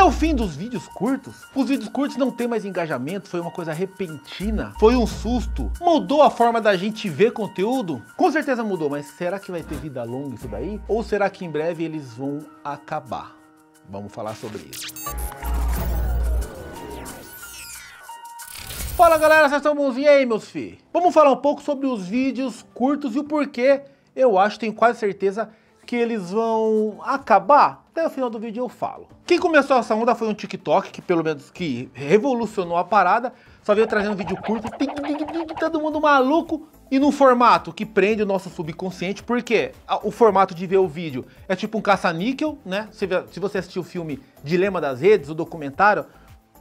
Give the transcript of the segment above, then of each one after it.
É o fim dos vídeos curtos? Os vídeos curtos não têm mais engajamento, foi uma coisa repentina, foi um susto. Mudou a forma da gente ver conteúdo? Com certeza mudou, mas será que vai ter vida longa isso daí? Ou será que em breve eles vão acabar? Vamos falar sobre isso. Fala galera, vocês estão bons? E aí, meus filhos? Vamos falar um pouco sobre os vídeos curtos e o porquê eu acho, tenho quase certeza, que eles vão acabar? Até o final do vídeo eu falo. Quem começou essa onda foi um TikTok, que pelo menos que revolucionou a parada, só veio trazendo um vídeo curto, todo mundo maluco, e num formato que prende o nosso subconsciente, porque o formato de ver o vídeo é tipo um caça-níquel, né? Se, se você assistiu o filme Dilema das Redes, o documentário,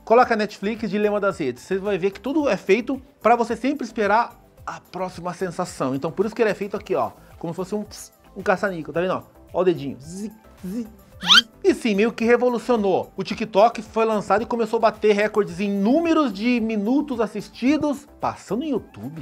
coloca Netflix Dilema das Redes, você vai ver que tudo é feito para você sempre esperar a próxima sensação. Então por isso que ele é feito aqui, ó, como se fosse um... Pss, um caça-níquel, tá vendo? Ó, o dedinho. Zic, zic, zic. E sim, meio que revolucionou. O TikTok foi lançado e começou a bater recordes em números de minutos assistidos, passando em YouTube.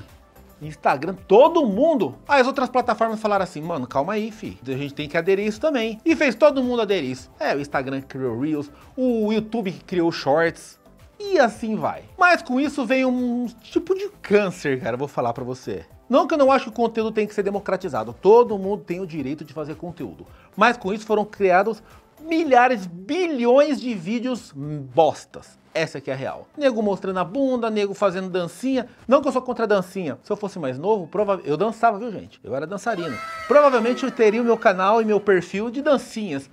Instagram, todo mundo. As outras plataformas falaram assim, mano, calma aí, fi. A gente tem que aderir isso também. E fez todo mundo aderir isso. É, o Instagram criou Reels, o YouTube criou Shorts. E assim vai. Mas com isso veio um tipo de câncer, cara, vou falar pra você. Não que eu não acho que o conteúdo tem que ser democratizado, todo mundo tem o direito de fazer conteúdo. Mas com isso foram criados milhares, bilhões de vídeos bostas. Essa aqui é a real. Nego mostrando a bunda, nego fazendo dancinha. Não que eu sou contra a dancinha. Se eu fosse mais novo, prova... eu dançava, viu, gente? Eu era dançarino. Provavelmente eu teria o meu canal e meu perfil de dancinhas.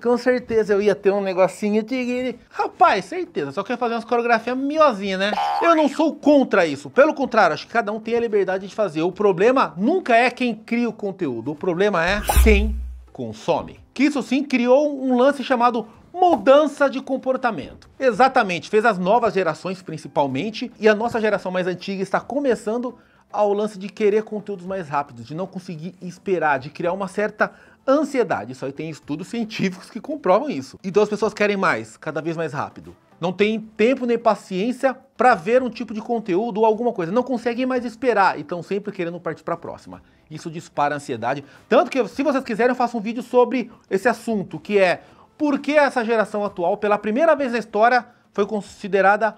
Com certeza eu ia ter um negocinho de... Rapaz, certeza, só quer fazer umas coreografias miozinha, né? Eu não sou contra isso, pelo contrário, acho que cada um tem a liberdade de fazer. O problema nunca é quem cria o conteúdo, o problema é quem consome. Que isso sim criou um lance chamado mudança de comportamento. Exatamente, fez as novas gerações principalmente, e a nossa geração mais antiga está começando ao lance de querer conteúdos mais rápidos, de não conseguir esperar, de criar uma certa Ansiedade, isso aí tem estudos científicos que comprovam isso. Então as pessoas querem mais, cada vez mais rápido. Não tem tempo nem paciência para ver um tipo de conteúdo ou alguma coisa. Não conseguem mais esperar e estão sempre querendo partir para a próxima. Isso dispara a ansiedade. Tanto que, se vocês quiserem, eu faço um vídeo sobre esse assunto, que é por que essa geração atual, pela primeira vez na história, foi considerada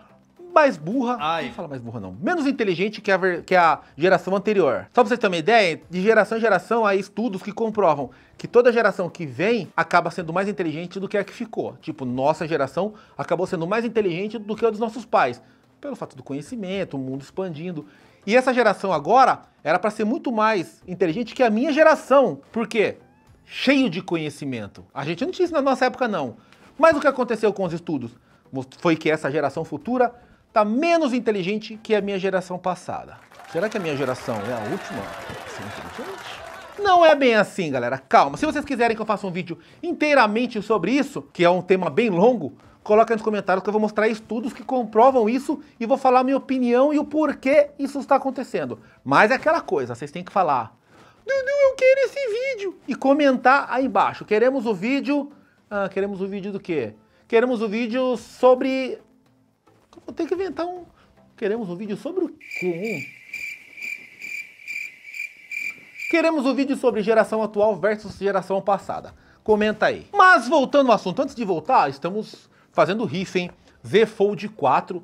mais burra. Ai. Não fala mais burra, não. Menos inteligente que a, que a geração anterior. Só pra vocês terem uma ideia, de geração em geração há estudos que comprovam que toda geração que vem acaba sendo mais inteligente do que a que ficou. Tipo, nossa geração acabou sendo mais inteligente do que a dos nossos pais. Pelo fato do conhecimento, o mundo expandindo. E essa geração agora era para ser muito mais inteligente que a minha geração. Por quê? Cheio de conhecimento. A gente não tinha isso na nossa época, não. Mas o que aconteceu com os estudos? Foi que essa geração futura está menos inteligente que a minha geração passada. Será que a minha geração é a última ser é inteligente? Não é bem assim, galera. Calma. Se vocês quiserem que eu faça um vídeo inteiramente sobre isso, que é um tema bem longo, coloca nos comentários que eu vou mostrar estudos que comprovam isso e vou falar a minha opinião e o porquê isso está acontecendo. Mas é aquela coisa, vocês têm que falar. Dudu, eu quero esse vídeo. E comentar aí embaixo. Queremos o vídeo... Ah, queremos o vídeo do quê? Queremos o vídeo sobre Vou ter que inventar um. Queremos um vídeo sobre o quê? Queremos um vídeo sobre geração atual versus geração passada. Comenta aí. Mas voltando ao assunto, antes de voltar, estamos fazendo riff hein? Z Fold 4,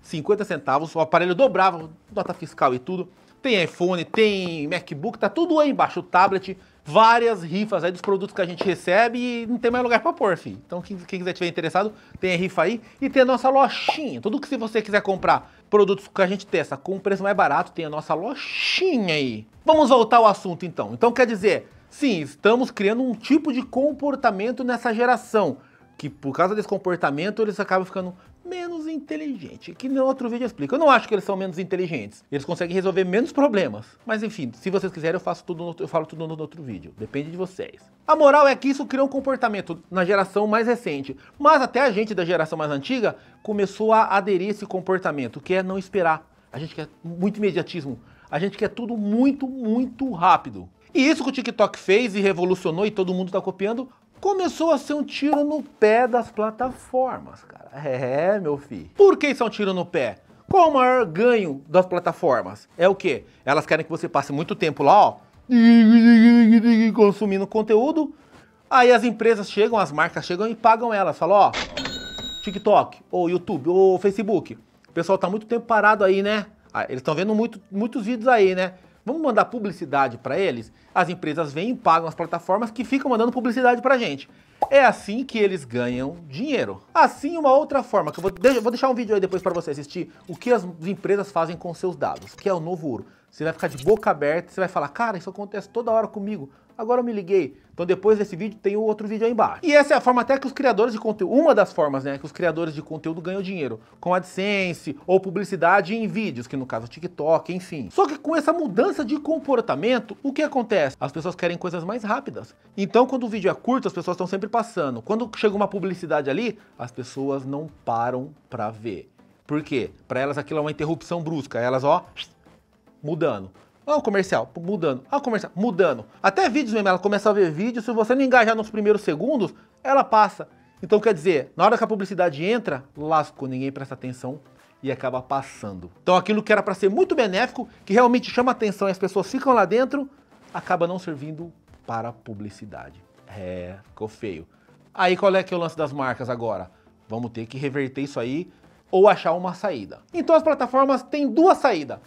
50 centavos, o aparelho dobrável, nota fiscal e tudo. Tem iPhone, tem MacBook, tá tudo aí embaixo, o tablet várias rifas aí dos produtos que a gente recebe e não tem mais lugar para pôr, filho. Então quem, quem, quiser tiver interessado, tem a rifa aí e tem a nossa lojinha. Tudo que se você quiser comprar produtos que a gente testa com um preço mais barato, tem a nossa lojinha aí. Vamos voltar ao assunto então. Então quer dizer, sim, estamos criando um tipo de comportamento nessa geração que por causa desse comportamento eles acabam ficando menos inteligente. Que no outro vídeo explica. Eu não acho que eles são menos inteligentes. Eles conseguem resolver menos problemas. Mas enfim, se vocês quiserem, eu faço tudo, no, eu falo tudo no outro vídeo. Depende de vocês. A moral é que isso criou um comportamento na geração mais recente, mas até a gente da geração mais antiga começou a aderir a esse comportamento, que é não esperar. A gente quer muito imediatismo. A gente quer tudo muito, muito rápido. E isso que o TikTok fez e revolucionou e todo mundo está copiando começou a ser um tiro no pé das plataformas, cara. É, meu filho. Por que isso é um tiro no pé? Qual o maior ganho das plataformas? É o quê? Elas querem que você passe muito tempo lá, ó, consumindo conteúdo. Aí as empresas chegam, as marcas chegam e pagam elas. Falam, ó, TikTok, ou YouTube, ou Facebook. O pessoal tá muito tempo parado aí, né? Ah, eles estão vendo muito, muitos vídeos aí, né? Vamos mandar publicidade para eles? As empresas vêm e pagam as plataformas que ficam mandando publicidade para gente. É assim que eles ganham dinheiro. Assim, uma outra forma, que eu vou, vou deixar um vídeo aí depois para você assistir, o que as empresas fazem com seus dados, que é o novo ouro. Você vai ficar de boca aberta, você vai falar, cara, isso acontece toda hora comigo. Agora eu me liguei. Então depois desse vídeo tem o outro vídeo aí embaixo. E essa é a forma até que os criadores de conteúdo, uma das formas, né, que os criadores de conteúdo ganham dinheiro, com AdSense ou publicidade em vídeos, que no caso é TikTok, enfim. Só que com essa mudança de comportamento, o que acontece? As pessoas querem coisas mais rápidas. Então quando o vídeo é curto, as pessoas estão sempre passando. Quando chega uma publicidade ali, as pessoas não param para ver. Por quê? Para elas aquilo é uma interrupção brusca. Elas, ó, mudando. Olha o comercial, mudando. Olha o comercial, mudando. Até vídeos mesmo, ela começa a ver vídeos, se você não engajar nos primeiros segundos, ela passa. Então quer dizer, na hora que a publicidade entra, lasco, ninguém presta atenção e acaba passando. Então aquilo que era para ser muito benéfico, que realmente chama atenção e as pessoas ficam lá dentro, acaba não servindo para a publicidade. É, ficou feio. Aí qual é que é o lance das marcas agora? Vamos ter que reverter isso aí ou achar uma saída. Então as plataformas têm duas saídas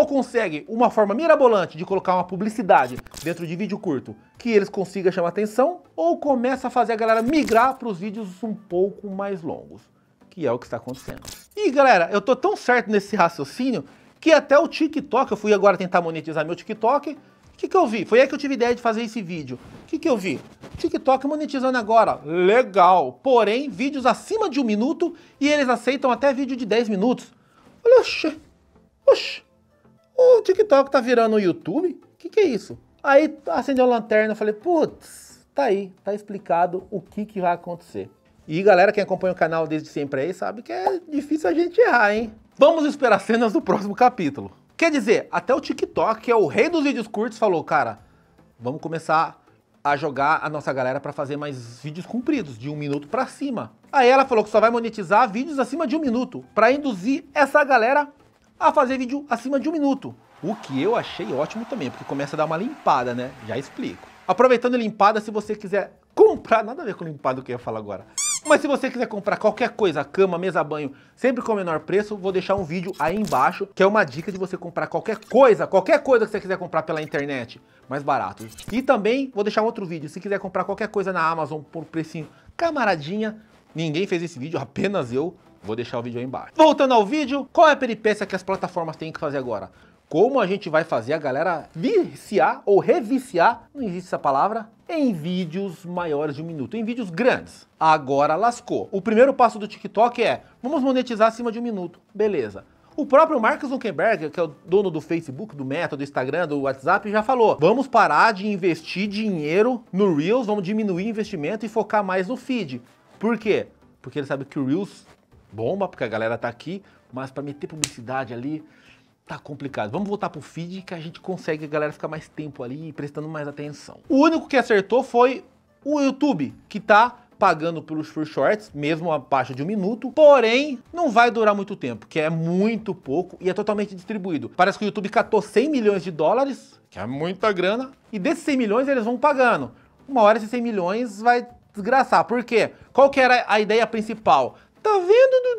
ou consegue uma forma mirabolante de colocar uma publicidade dentro de vídeo curto que eles consigam chamar atenção, ou começa a fazer a galera migrar para os vídeos um pouco mais longos, que é o que está acontecendo. E galera, eu tô tão certo nesse raciocínio que até o TikTok, eu fui agora tentar monetizar meu TikTok, o que, que eu vi? Foi aí que eu tive ideia de fazer esse vídeo. O que, que eu vi? TikTok monetizando agora. Legal. Porém, vídeos acima de um minuto e eles aceitam até vídeo de 10 minutos. Olha, oxe, oxe o TikTok tá virando o YouTube? O que, que é isso? Aí acendeu a lanterna e falei, putz, tá aí, tá explicado o que, que vai acontecer. E galera, quem acompanha o canal desde sempre aí sabe que é difícil a gente errar, hein? Vamos esperar cenas do próximo capítulo. Quer dizer, até o TikTok, que é o rei dos vídeos curtos, falou, cara, vamos começar a jogar a nossa galera para fazer mais vídeos compridos, de um minuto para cima. Aí ela falou que só vai monetizar vídeos acima de um minuto, para induzir essa galera a fazer vídeo acima de um minuto. O que eu achei ótimo também, porque começa a dar uma limpada, né? Já explico. Aproveitando a limpada, se você quiser comprar, nada a ver com limpada o que eu ia falar agora. Mas se você quiser comprar qualquer coisa, cama, mesa, banho, sempre com o menor preço, vou deixar um vídeo aí embaixo, que é uma dica de você comprar qualquer coisa, qualquer coisa que você quiser comprar pela internet, mais barato. E também vou deixar um outro vídeo, se quiser comprar qualquer coisa na Amazon por precinho camaradinha, ninguém fez esse vídeo, apenas eu, Vou deixar o vídeo aí embaixo. Voltando ao vídeo, qual é a peripécia que as plataformas têm que fazer agora? Como a gente vai fazer a galera viciar ou reviciar, não existe essa palavra, em vídeos maiores de um minuto, em vídeos grandes. Agora lascou. O primeiro passo do TikTok é, vamos monetizar acima de um minuto. Beleza. O próprio Mark Zuckerberg, que é o dono do Facebook, do Meta, do Instagram, do WhatsApp, já falou: vamos parar de investir dinheiro no Reels, vamos diminuir investimento e focar mais no feed. Por quê? Porque ele sabe que o Reels bomba, porque a galera tá aqui, mas para meter publicidade ali tá complicado. Vamos voltar pro feed que a gente consegue a galera ficar mais tempo ali prestando mais atenção. O único que acertou foi o YouTube, que tá pagando pelos free shorts, mesmo baixa de um minuto, porém não vai durar muito tempo, que é muito pouco e é totalmente distribuído. Parece que o YouTube catou 100 milhões de dólares, que é muita grana, e desses 100 milhões eles vão pagando. Uma hora esses 100 milhões vai desgraçar. Por quê? Qual que era a ideia principal? Tá vendo,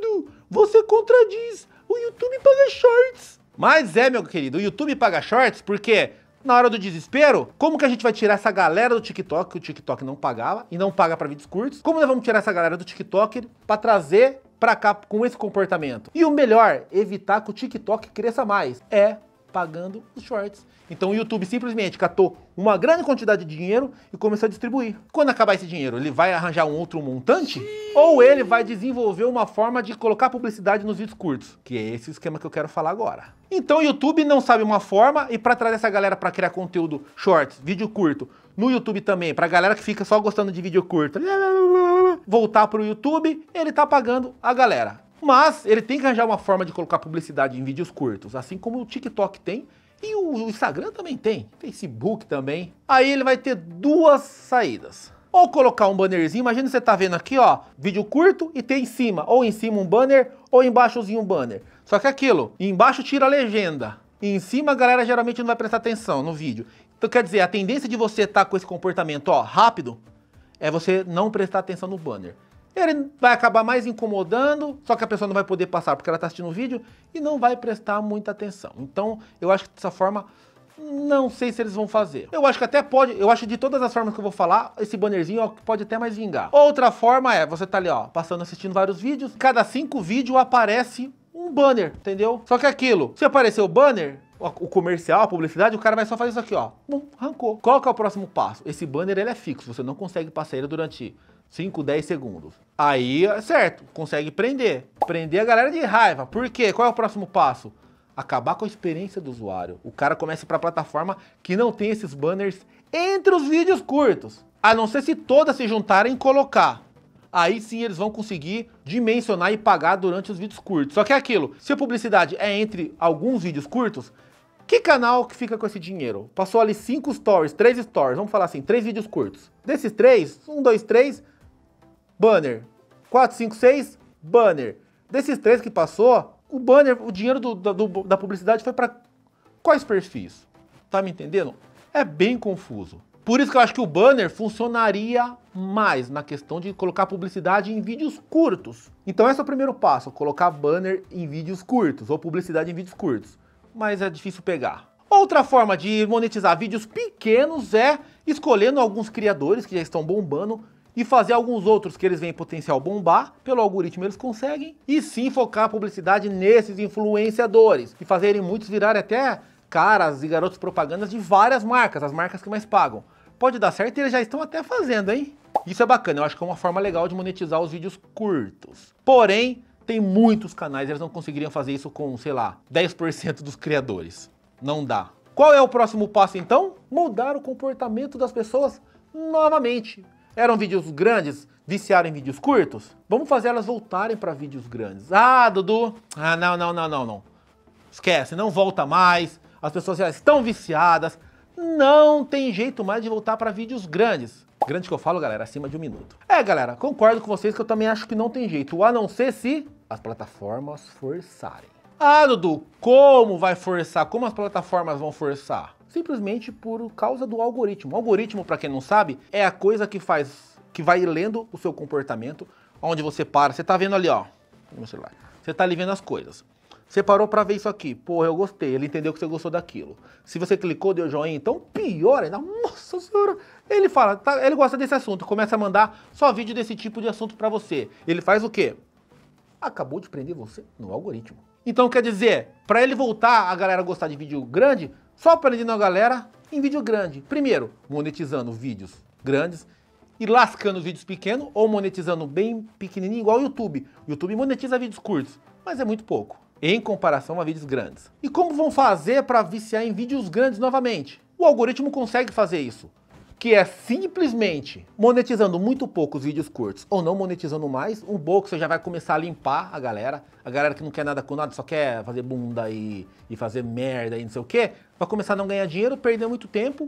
Dudu? Você contradiz. O YouTube paga shorts. Mas é, meu querido, o YouTube paga shorts porque na hora do desespero, como que a gente vai tirar essa galera do TikTok, que o TikTok não pagava e não paga para vídeos curtos? Como nós vamos tirar essa galera do TikTok para trazer para cá com esse comportamento? E o melhor, evitar que o TikTok cresça mais. É pagando os shorts. Então o YouTube simplesmente catou uma grande quantidade de dinheiro e começou a distribuir. Quando acabar esse dinheiro, ele vai arranjar um outro montante? Sim. Ou ele vai desenvolver uma forma de colocar publicidade nos vídeos curtos? Que é esse esquema que eu quero falar agora. Então o YouTube não sabe uma forma e para trazer essa galera para criar conteúdo shorts, vídeo curto, no YouTube também, a galera que fica só gostando de vídeo curto, voltar para o YouTube, ele tá pagando a galera. Mas ele tem que arranjar uma forma de colocar publicidade em vídeos curtos, assim como o TikTok tem e o Instagram também tem, Facebook também. Aí ele vai ter duas saídas. Ou colocar um bannerzinho, imagina você tá vendo aqui, ó, vídeo curto e tem em cima, ou em cima um banner, ou embaixozinho um banner. Só que é aquilo, embaixo tira a legenda, e em cima a galera geralmente não vai prestar atenção no vídeo. Então quer dizer, a tendência de você estar tá com esse comportamento, ó, rápido, é você não prestar atenção no banner ele vai acabar mais incomodando, só que a pessoa não vai poder passar porque ela está assistindo o vídeo e não vai prestar muita atenção. Então, eu acho que dessa forma, não sei se eles vão fazer. Eu acho que até pode, eu acho que de todas as formas que eu vou falar, esse bannerzinho ó, pode até mais vingar. Outra forma é, você tá ali, ó, passando, assistindo vários vídeos, cada cinco vídeos aparece um banner, entendeu? Só que é aquilo, se aparecer o banner, o comercial, a publicidade, o cara vai só fazer isso aqui, ó. Bum, arrancou. Qual que é o próximo passo? Esse banner, ele é fixo, você não consegue passar ele durante 5, 10 segundos. Aí, certo, consegue prender. Prender a galera de raiva. Por quê? Qual é o próximo passo? Acabar com a experiência do usuário. O cara começa para a plataforma que não tem esses banners entre os vídeos curtos. A não ser se todas se juntarem e colocar. Aí sim eles vão conseguir dimensionar e pagar durante os vídeos curtos. Só que é aquilo, se a publicidade é entre alguns vídeos curtos, que canal que fica com esse dinheiro? Passou ali 5 stories, 3 stories, vamos falar assim, 3 vídeos curtos. Desses 3, 1, 2, 3, banner. 4, 5, 6, banner. Desses três que passou, o banner, o dinheiro do, do, da publicidade foi para quais perfis? Tá me entendendo? É bem confuso. Por isso que eu acho que o banner funcionaria mais na questão de colocar publicidade em vídeos curtos. Então esse é o primeiro passo, colocar banner em vídeos curtos ou publicidade em vídeos curtos. Mas é difícil pegar. Outra forma de monetizar vídeos pequenos é escolhendo alguns criadores que já estão bombando e fazer alguns outros que eles veem potencial bombar, pelo algoritmo eles conseguem, e sim focar a publicidade nesses influenciadores e fazerem muitos virarem até caras e garotos propagandas de várias marcas, as marcas que mais pagam. Pode dar certo e eles já estão até fazendo, hein? Isso é bacana, eu acho que é uma forma legal de monetizar os vídeos curtos. Porém, tem muitos canais, eles não conseguiriam fazer isso com, sei lá, 10% dos criadores. Não dá. Qual é o próximo passo então? Mudar o comportamento das pessoas novamente. Eram vídeos grandes, viciaram em vídeos curtos? Vamos fazer elas voltarem para vídeos grandes. Ah, Dudu, ah, não, não, não, não, não. Esquece, não volta mais. As pessoas já estão viciadas. Não tem jeito mais de voltar para vídeos grandes. Grande que eu falo, galera, acima de um minuto. É, galera, concordo com vocês que eu também acho que não tem jeito, a não ser se as plataformas forçarem. Ah, Dudu, como vai forçar? Como as plataformas vão forçar? simplesmente por causa do algoritmo. O algoritmo, para quem não sabe, é a coisa que faz, que vai lendo o seu comportamento, onde você para. Você está vendo ali, ó, meu celular. Você está ali vendo as coisas. Você parou para ver isso aqui. Porra, eu gostei. Ele entendeu que você gostou daquilo. Se você clicou, deu joinha, então pior ainda. Nossa senhora. Ele fala, tá, ele gosta desse assunto. Começa a mandar só vídeo desse tipo de assunto para você. Ele faz o quê? Acabou de prender você no algoritmo. Então quer dizer, para ele voltar a galera gostar de vídeo grande, só aprendendo a galera em vídeo grande. Primeiro, monetizando vídeos grandes e lascando vídeos pequenos ou monetizando bem pequenininho igual o YouTube. O YouTube monetiza vídeos curtos, mas é muito pouco em comparação a vídeos grandes. E como vão fazer para viciar em vídeos grandes novamente? O algoritmo consegue fazer isso que é simplesmente monetizando muito poucos vídeos curtos ou não monetizando mais, um pouco você já vai começar a limpar a galera, a galera que não quer nada com nada, só quer fazer bunda e, e fazer merda e não sei o que, vai começar a não ganhar dinheiro, perder muito tempo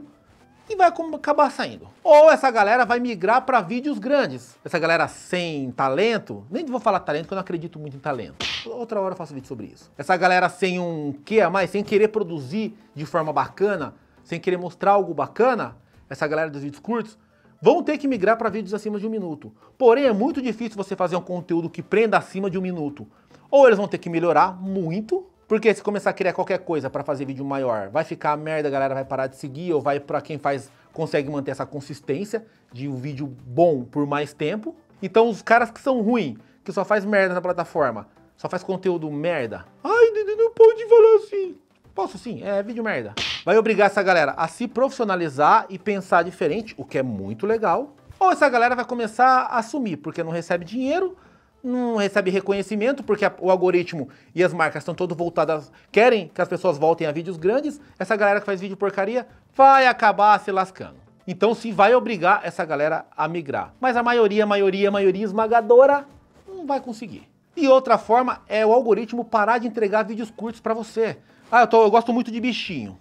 e vai acabar saindo. Ou essa galera vai migrar para vídeos grandes. Essa galera sem talento, nem vou falar talento, porque eu não acredito muito em talento. Outra hora eu faço vídeo sobre isso. Essa galera sem um que a mais, sem querer produzir de forma bacana, sem querer mostrar algo bacana, essa galera dos vídeos curtos, vão ter que migrar para vídeos acima de um minuto. Porém, é muito difícil você fazer um conteúdo que prenda acima de um minuto. Ou eles vão ter que melhorar muito, porque se começar a criar qualquer coisa para fazer vídeo maior, vai ficar merda, a galera vai parar de seguir, ou vai para quem faz consegue manter essa consistência de um vídeo bom por mais tempo. Então os caras que são ruins, que só faz merda na plataforma, só faz conteúdo merda. Ai, não pode falar assim. Posso sim, é vídeo merda. Vai obrigar essa galera a se profissionalizar e pensar diferente, o que é muito legal. Ou essa galera vai começar a assumir, porque não recebe dinheiro, não recebe reconhecimento, porque a, o algoritmo e as marcas estão todas voltadas, querem que as pessoas voltem a vídeos grandes, essa galera que faz vídeo porcaria vai acabar se lascando. Então sim, vai obrigar essa galera a migrar. Mas a maioria, a maioria, a maioria esmagadora não vai conseguir. E outra forma é o algoritmo parar de entregar vídeos curtos para você. Ah, eu, tô, eu gosto muito de bichinho.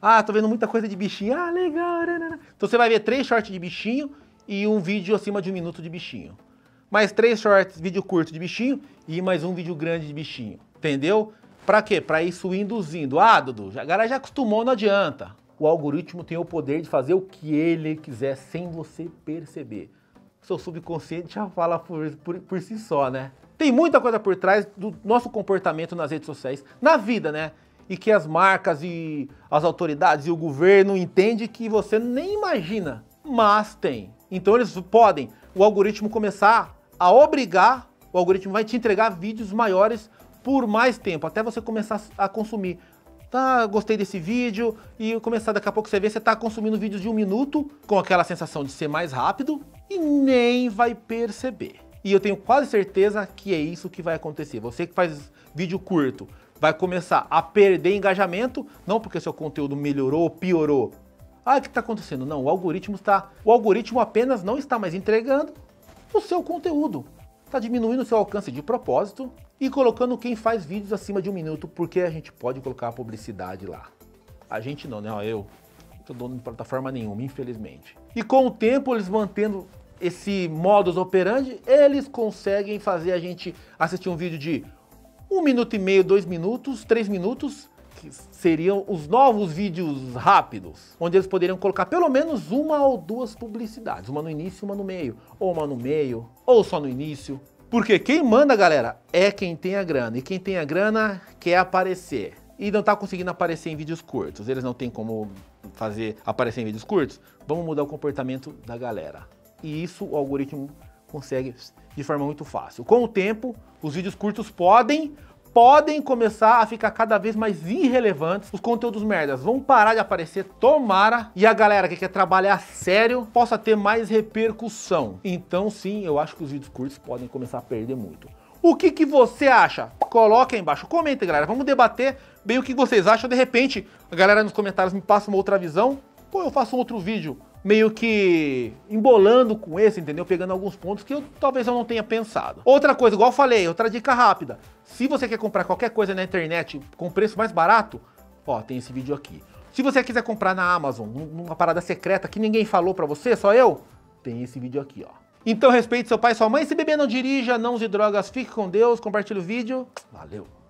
Ah, tô vendo muita coisa de bichinho. Ah, legal. Nanana. Então você vai ver três shorts de bichinho e um vídeo acima de um minuto de bichinho. Mais três shorts, vídeo curto de bichinho e mais um vídeo grande de bichinho. Entendeu? Pra quê? Pra isso induzindo. Ah, Dudu, a galera já acostumou, não adianta. O algoritmo tem o poder de fazer o que ele quiser sem você perceber. seu subconsciente já fala por, por, por si só, né? Tem muita coisa por trás do nosso comportamento nas redes sociais, na vida, né? e que as marcas e as autoridades e o governo entende que você nem imagina, mas tem. Então eles podem o algoritmo começar a obrigar, o algoritmo vai te entregar vídeos maiores por mais tempo, até você começar a consumir. Tá, gostei desse vídeo e começar daqui a pouco você vê, você tá consumindo vídeos de um minuto com aquela sensação de ser mais rápido e nem vai perceber. E eu tenho quase certeza que é isso que vai acontecer. Você que faz vídeo curto, vai começar a perder engajamento, não porque seu conteúdo melhorou ou piorou. Ah, o que está acontecendo? Não, o algoritmo está. O algoritmo apenas não está mais entregando o seu conteúdo. Está diminuindo o seu alcance de propósito e colocando quem faz vídeos acima de um minuto, porque a gente pode colocar a publicidade lá. A gente não, né? eu não sou dono de plataforma nenhuma, infelizmente. E com o tempo, eles mantendo esse modus operandi, eles conseguem fazer a gente assistir um vídeo de um minuto e meio, dois minutos, três minutos, que seriam os novos vídeos rápidos, onde eles poderiam colocar pelo menos uma ou duas publicidades, uma no início, uma no meio, ou uma no meio, ou só no início. Porque quem manda, galera, é quem tem a grana, e quem tem a grana quer aparecer. E não tá conseguindo aparecer em vídeos curtos, eles não têm como fazer aparecer em vídeos curtos. Vamos mudar o comportamento da galera. E isso o algoritmo consegue de forma muito fácil. Com o tempo, os vídeos curtos podem podem começar a ficar cada vez mais irrelevantes. Os conteúdos merdas vão parar de aparecer, tomara, e a galera que quer trabalhar sério possa ter mais repercussão. Então sim, eu acho que os vídeos curtos podem começar a perder muito. O que, que você acha? Coloca aí embaixo, comenta galera, vamos debater bem o que vocês acham. De repente, a galera nos comentários me passa uma outra visão, ou eu faço um outro vídeo meio que embolando com esse, entendeu? Pegando alguns pontos que eu, talvez eu não tenha pensado. Outra coisa, igual eu falei, outra dica rápida. Se você quer comprar qualquer coisa na internet com preço mais barato, ó, tem esse vídeo aqui. Se você quiser comprar na Amazon, numa parada secreta que ninguém falou para você, só eu, tem esse vídeo aqui, ó. Então respeite seu pai e sua mãe, se bebê não dirija, não use drogas, fique com Deus, compartilhe o vídeo. Valeu!